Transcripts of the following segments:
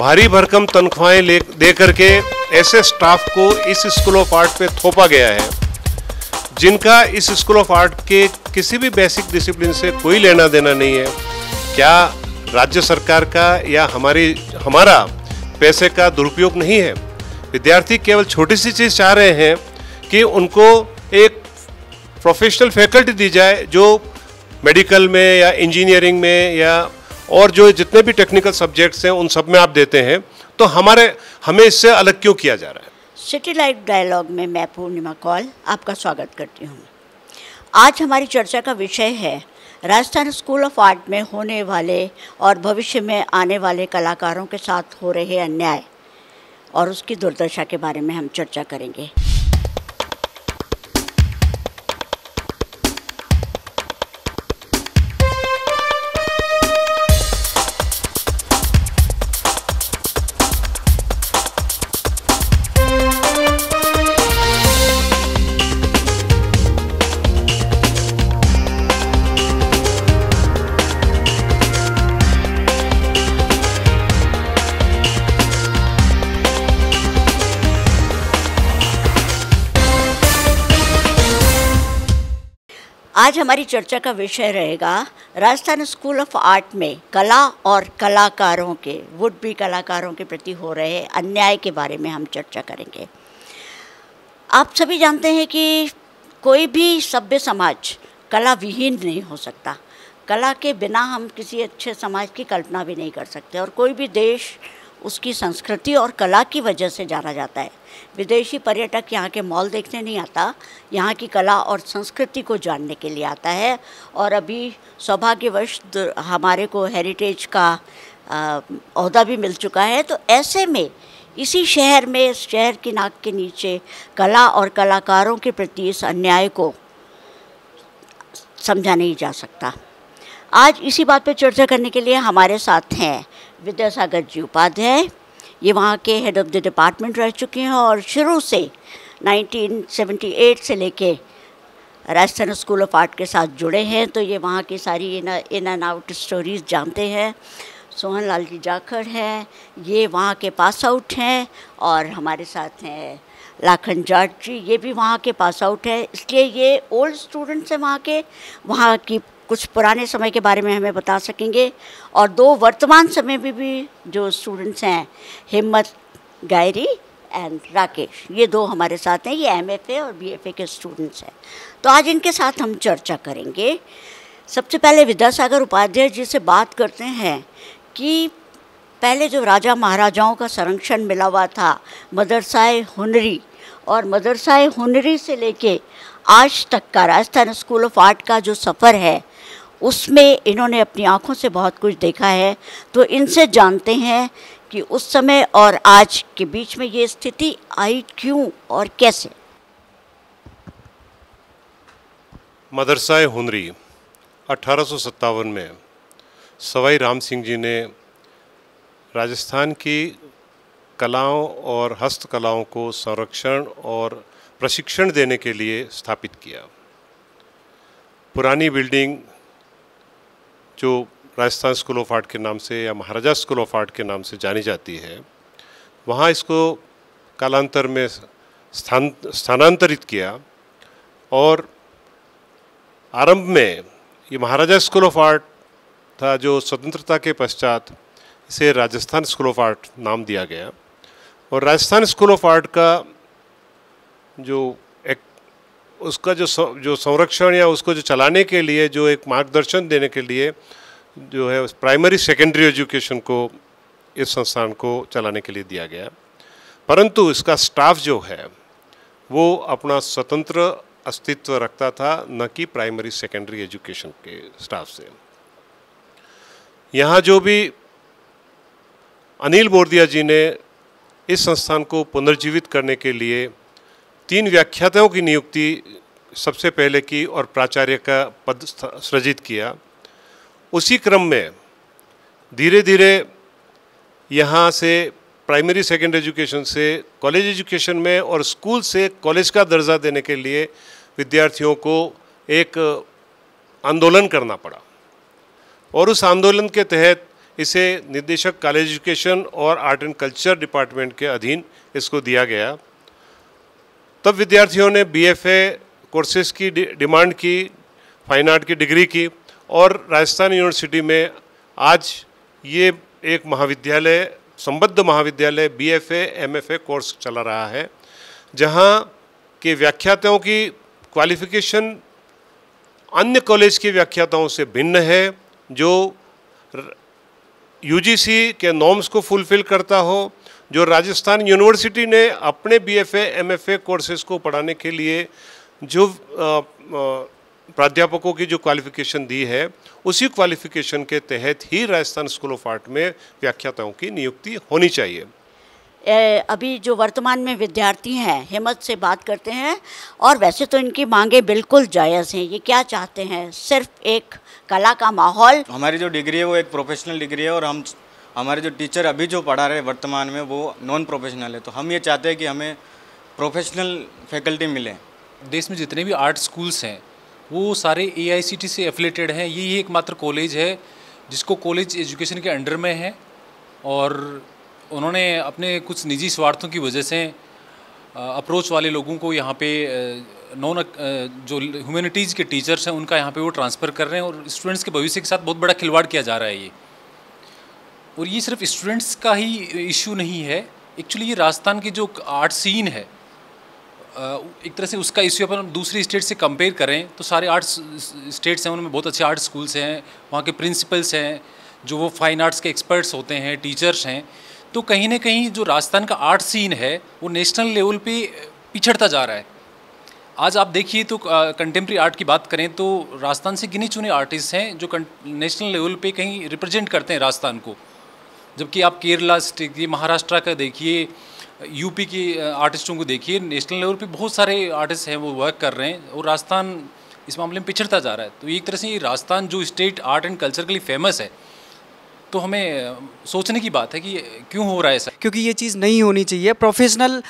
भारी भरकम तनख्वाहें ले दे करके ऐसे स्टाफ को इस स्कूल ऑफ आर्ट पे थोपा गया है जिनका इस स्कूल ऑफ आर्ट के किसी भी बेसिक डिसिप्लिन से कोई लेना देना नहीं है क्या राज्य सरकार का या हमारी हमारा पैसे का दुरुपयोग नहीं है विद्यार्थी केवल छोटी सी चीज़ चाह रहे हैं कि उनको एक प्रोफेशनल फैकल्टी दी जाए जो मेडिकल में या इंजीनियरिंग में या और जो जितने भी टेक्निकल सब्जेक्ट्स हैं उन सब में आप देते हैं तो हमारे हमें इससे अलग क्यों किया जा रहा है सिटी लाइफ डायलॉग में मैं पूर्णिमा कौल आपका स्वागत करती हूँ आज हमारी चर्चा का विषय है राजस्थान स्कूल ऑफ आर्ट में होने वाले और भविष्य में आने वाले कलाकारों के साथ हो रहे अन्याय और उसकी दुर्दशा के बारे में हम चर्चा करेंगे आज हमारी चर्चा का विषय रहेगा राजस्थान स्कूल ऑफ आर्ट में कला और कलाकारों के वुड बी कलाकारों के प्रति हो रहे अन्याय के बारे में हम चर्चा करेंगे आप सभी जानते हैं कि कोई भी सभ्य समाज कला विहीन नहीं हो सकता कला के बिना हम किसी अच्छे समाज की कल्पना भी नहीं कर सकते और कोई भी देश उसकी संस्कृति और कला की वजह से जाना जाता है विदेशी पर्यटक यहाँ के मॉल देखने नहीं आता यहाँ की कला और संस्कृति को जानने के लिए आता है और अभी सौभाग्यवश हमारे को हेरिटेज का अहदा भी मिल चुका है तो ऐसे में इसी शहर में इस शहर की नाक के नीचे कला और कलाकारों के प्रति इस अन्याय को समझा नहीं जा सकता आज इसी बात पर चर्चा करने के लिए हमारे साथ हैं विद्यासागर जी उपाध्याय ये वहाँ के हेड ऑफ़ द डिपार्टमेंट रह चुके हैं और शुरू से 1978 से लेके राजस्थान स्कूल ऑफ आर्ट के साथ जुड़े हैं तो ये वहाँ की सारी in in and out stories जानते हैं सोहन लाल जी जाखड़ हैं ये वहाँ के पास आउट हैं और हमारे साथ हैं लाखन जाट जी ये भी वहाँ के पास आउट हैं इसलिए ये ओल्ड स्टूडेंट्स हैं वहाँ के वहाँ की कुछ पुराने समय के बारे में हमें बता सकेंगे और दो वर्तमान समय में भी जो स्टूडेंट्स हैं हिम्मत गायरी एंड राकेश ये दो हमारे साथ हैं ये ए और ए के स्टूडेंट्स हैं तो आज इनके साथ हम चर्चा करेंगे सबसे पहले विद्यासागर उपाध्याय जी से बात करते हैं कि पहले जो राजा महाराजाओं का संरक्षण मिला हुआ था मदरसाए हुनरी और मदरसाए हुनरी से लेके आज तक का राजस्थान स्कूल ऑफ आर्ट का जो सफ़र है उसमें इन्होंने अपनी आँखों से बहुत कुछ देखा है तो इनसे जानते हैं कि उस समय और आज के बीच में ये स्थिति आई क्यों और कैसे मदरसा हुनरी अठारह में सवाई राम सिंह जी ने राजस्थान की कलाओं और हस्तकलाओं को संरक्षण और प्रशिक्षण देने के लिए स्थापित किया पुरानी बिल्डिंग जो राजस्थान स्कूल ऑफ आर्ट के नाम से या महाराजा स्कूल ऑफ आर्ट के नाम से जानी जाती है वहाँ इसको कालांतर में स्थान स्थानांतरित किया और आरंभ में ये महाराजा स्कूल ऑफ आर्ट था जो स्वतंत्रता के पश्चात इसे राजस्थान स्कूल ऑफ आर्ट नाम दिया गया और राजस्थान स्कूल ऑफ आर्ट का जो उसका जो जो संरक्षण या उसको जो चलाने के लिए जो एक मार्गदर्शन देने के लिए जो है प्राइमरी सेकेंडरी एजुकेशन को इस संस्थान को चलाने के लिए दिया गया परंतु इसका स्टाफ जो है वो अपना स्वतंत्र अस्तित्व रखता था न कि प्राइमरी सेकेंडरी एजुकेशन के स्टाफ से यहाँ जो भी अनिल बोर्दिया जी ने इस संस्थान को पुनर्जीवित करने के लिए तीन व्याख्याताओं की नियुक्ति सबसे पहले की और प्राचार्य का पद सृजित किया उसी क्रम में धीरे धीरे यहाँ से प्राइमरी सेकेंडरी एजुकेशन से कॉलेज एजुकेशन में और स्कूल से कॉलेज का दर्जा देने के लिए विद्यार्थियों को एक आंदोलन करना पड़ा और उस आंदोलन के तहत इसे निदेशक कॉलेज एजुकेशन और आर्ट एंड कल्चर डिपार्टमेंट के अधीन इसको दिया गया तब विद्यार्थियों ने बीएफए कोर्सेज की डिमांड की फाइन आर्ट की डिग्री की और राजस्थान यूनिवर्सिटी में आज ये एक महाविद्यालय संबद्ध महाविद्यालय बीएफए एमएफए कोर्स चला रहा है जहाँ के व्याख्याताओं की क्वालिफिकेशन अन्य कॉलेज के व्याख्याताओं से भिन्न है जो यूजीसी के नॉर्म्स को फुलफिल करता हो जो राजस्थान यूनिवर्सिटी ने अपने बी एफ एमएफए कोर्सेज को पढ़ाने के लिए जो प्राध्यापकों की जो क्वालिफिकेशन दी है उसी क्वालिफिकेशन के तहत ही राजस्थान स्कूल ऑफ आर्ट में व्याख्याताओं की नियुक्ति होनी चाहिए अभी जो वर्तमान में विद्यार्थी हैं हिम्मत से बात करते हैं और वैसे तो इनकी मांगे बिल्कुल जायज़ हैं ये क्या चाहते हैं सिर्फ एक कला का माहौल हमारी जो डिग्री है वो एक प्रोफेशनल डिग्री है और हम हमारे जो टीचर अभी जो पढ़ा रहे वर्तमान में वो नॉन प्रोफेशनल है तो हम ये चाहते हैं कि हमें प्रोफेशनल फैकल्टी मिले देश में जितने भी आर्ट स्कूल्स हैं वो सारे ए से एफिलेटेड हैं ये ही एकमात्र कॉलेज है जिसको कॉलेज एजुकेशन के अंडर में है और उन्होंने अपने कुछ निजी स्वार्थों की वजह से अप्रोच वाले लोगों को यहाँ पे नॉन जो ह्यूमैनिटीज़ के टीचर्स हैं उनका यहाँ पे वो ट्रांसफ़र कर रहे हैं और स्टूडेंट्स के भविष्य के साथ बहुत बड़ा खिलवाड़ किया जा रहा है ये और ये सिर्फ स्टूडेंट्स का ही इशू नहीं है एक्चुअली ये राजस्थान की जो आर्ट सीन है एक तरह से उसका इश्यू अपन दूसरी स्टेट से कंपेयर करें तो सारे आर्ट्स स्टेट्स हैं उनमें बहुत अच्छे आर्ट स्कूल्स हैं वहाँ के प्रिंसिपल्स हैं जो वो फाइन आर्ट्स के एक्सपर्ट्स होते हैं टीचर्स हैं तो कहीं ना कहीं जो राजस्थान का आर्ट सीन है वो नेशनल लेवल पे पिछड़ता जा रहा है आज आप देखिए तो कंटेम्प्रेरी आर्ट की बात करें तो राजस्थान से गिने चुने आर्टिस्ट हैं जो नेशनल लेवल पे कहीं रिप्रेजेंट करते हैं राजस्थान को जबकि आप केरला स्टेट की महाराष्ट्र का देखिए यूपी के आर्टिस्टों को देखिए नेशनल लेवल पे बहुत सारे आर्टिस्ट हैं वो वर्क कर रहे हैं और राजस्थान इस मामले में पिछड़ता जा रहा है तो एक तरह से ये राजस्थान जो स्टेट आर्ट एंड कल्चर के लिए फेमस है तो हमें सोचने की बात है कि क्यों हो रहा है ऐसा क्योंकि ये चीज़ नहीं होनी चाहिए प्रोफेशनल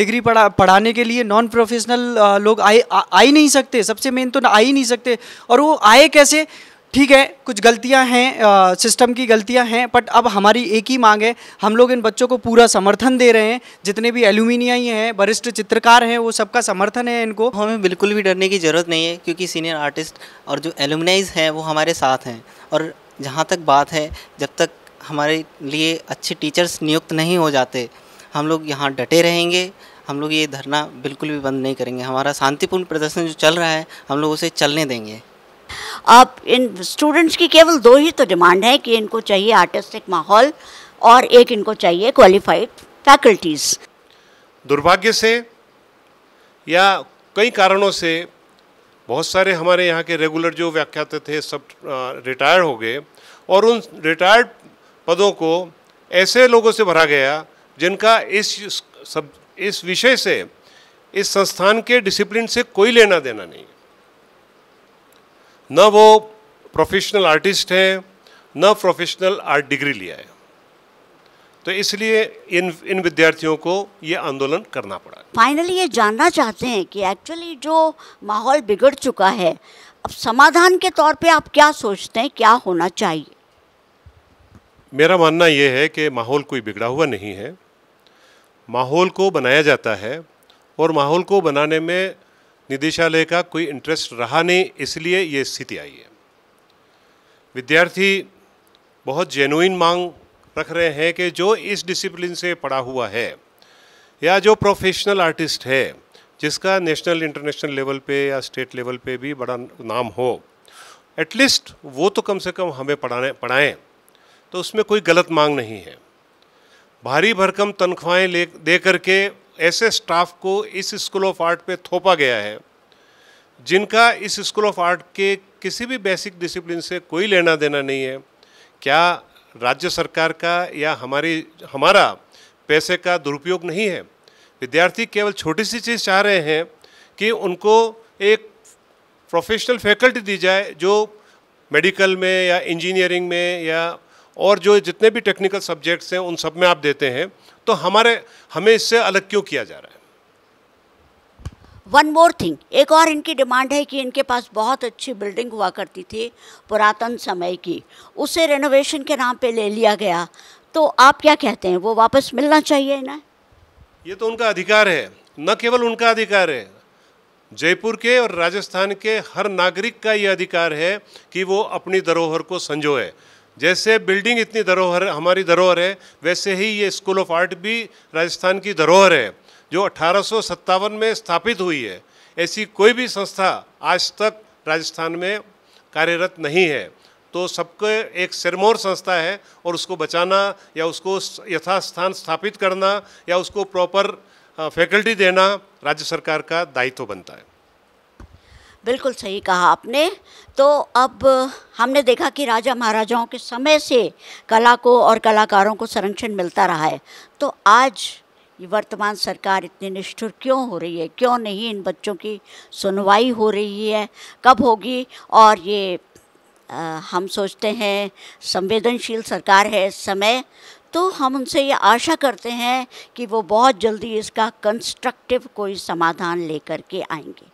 डिग्री पढ़ा पढ़ाने के लिए नॉन प्रोफेशनल लोग आए आ ही नहीं सकते सबसे मेन तो आ ही नहीं सकते और वो आए कैसे ठीक है कुछ गलतियां हैं सिस्टम की गलतियां हैं बट अब हमारी एक ही मांग है हम लोग इन बच्चों को पूरा समर्थन दे रहे हैं जितने भी एल्यूमिनियाई हैं वरिष्ठ चित्रकार हैं वो सबका समर्थन है इनको हमें बिल्कुल भी डरने की ज़रूरत नहीं है क्योंकि सीनियर आर्टिस्ट और जो एल्यूमिनाइज हैं वो हमारे साथ हैं और जहाँ तक बात है जब तक हमारे लिए अच्छे टीचर्स नियुक्त नहीं हो जाते हम लोग यहाँ डटे रहेंगे हम लोग ये धरना बिल्कुल भी बंद नहीं करेंगे हमारा शांतिपूर्ण प्रदर्शन जो चल रहा है हम लोग उसे चलने देंगे अब इन स्टूडेंट्स की केवल दो ही तो डिमांड है कि इनको चाहिए आर्टिस्टिक माहौल और एक इनको चाहिए क्वालिफाइड फैकल्टीज़ दुर्भाग्य से या कई कारणों से बहुत सारे हमारे यहाँ के रेगुलर जो व्याख्याते थे सब रिटायर हो गए और उन रिटायर्ड पदों को ऐसे लोगों से भरा गया जिनका इस सब इस विषय से इस संस्थान के डिसिप्लिन से कोई लेना देना नहीं है न वो प्रोफेशनल आर्टिस्ट हैं न प्रोफेशनल आर्ट डिग्री लिया है तो इसलिए इन इन विद्यार्थियों को ये आंदोलन करना पड़ा फाइनली ये जानना चाहते हैं कि एक्चुअली जो माहौल बिगड़ चुका है अब समाधान के तौर पे आप क्या सोचते हैं क्या होना चाहिए मेरा मानना ये है कि माहौल कोई बिगड़ा हुआ नहीं है माहौल को बनाया जाता है और माहौल को बनाने में निदेशालय का कोई इंटरेस्ट रहा नहीं इसलिए ये स्थिति आई है विद्यार्थी बहुत जेनुइन मांग रख रहे हैं कि जो इस डिसिप्लिन से पढ़ा हुआ है या जो प्रोफेशनल आर्टिस्ट है जिसका नेशनल इंटरनेशनल लेवल पे या स्टेट लेवल पे भी बड़ा नाम हो एटलीस्ट वो तो कम से कम हमें पढ़ाने पढ़ाएँ तो उसमें कोई गलत मांग नहीं है भारी भरकम तनख्वाहें ले दे करके ऐसे स्टाफ को इस स्कूल ऑफ आर्ट पे थोपा गया है जिनका इस स्कूल ऑफ आर्ट के किसी भी बेसिक डिसिप्लिन से कोई लेना देना नहीं है क्या राज्य सरकार का या हमारी हमारा पैसे का दुरुपयोग नहीं है विद्यार्थी केवल छोटी सी चीज़ चाह रहे हैं कि उनको एक प्रोफेशनल फैकल्टी दी जाए जो मेडिकल में या इंजीनियरिंग में या और जो जितने भी टेक्निकल सब्जेक्ट्स हैं उन सब में आप देते हैं तो हमारे हमें इससे अलग क्यों किया जा रहा है वन मोर थिंग एक और इनकी डिमांड है कि इनके पास बहुत अच्छी बिल्डिंग हुआ करती थी पुरातन समय की उसे रेनोवेशन के नाम पे ले लिया गया तो आप क्या कहते हैं वो वापस मिलना चाहिए ना ये तो उनका अधिकार है न केवल उनका अधिकार है जयपुर के और राजस्थान के हर नागरिक का ये अधिकार है कि वो अपनी धरोहर को संजोए जैसे बिल्डिंग इतनी धरोहर हमारी धरोहर है वैसे ही ये स्कूल ऑफ आर्ट भी राजस्थान की धरोहर है जो अठारह में स्थापित हुई है ऐसी कोई भी संस्था आज तक राजस्थान में कार्यरत नहीं है तो सबके एक सिरमौर संस्था है और उसको बचाना या उसको यथास्थान स्थापित करना या उसको प्रॉपर फैकल्टी देना राज्य सरकार का दायित्व बनता है बिल्कुल सही कहा आपने तो अब हमने देखा कि राजा महाराजाओं के समय से कला को और कलाकारों को संरक्षण मिलता रहा है तो आज वर्तमान सरकार इतनी निष्ठुर क्यों हो रही है क्यों नहीं इन बच्चों की सुनवाई हो रही है कब होगी और ये आ, हम सोचते हैं संवेदनशील सरकार है इस समय तो हम उनसे ये आशा करते हैं कि वो बहुत जल्दी इसका कंस्ट्रक्टिव कोई समाधान लेकर के आएंगे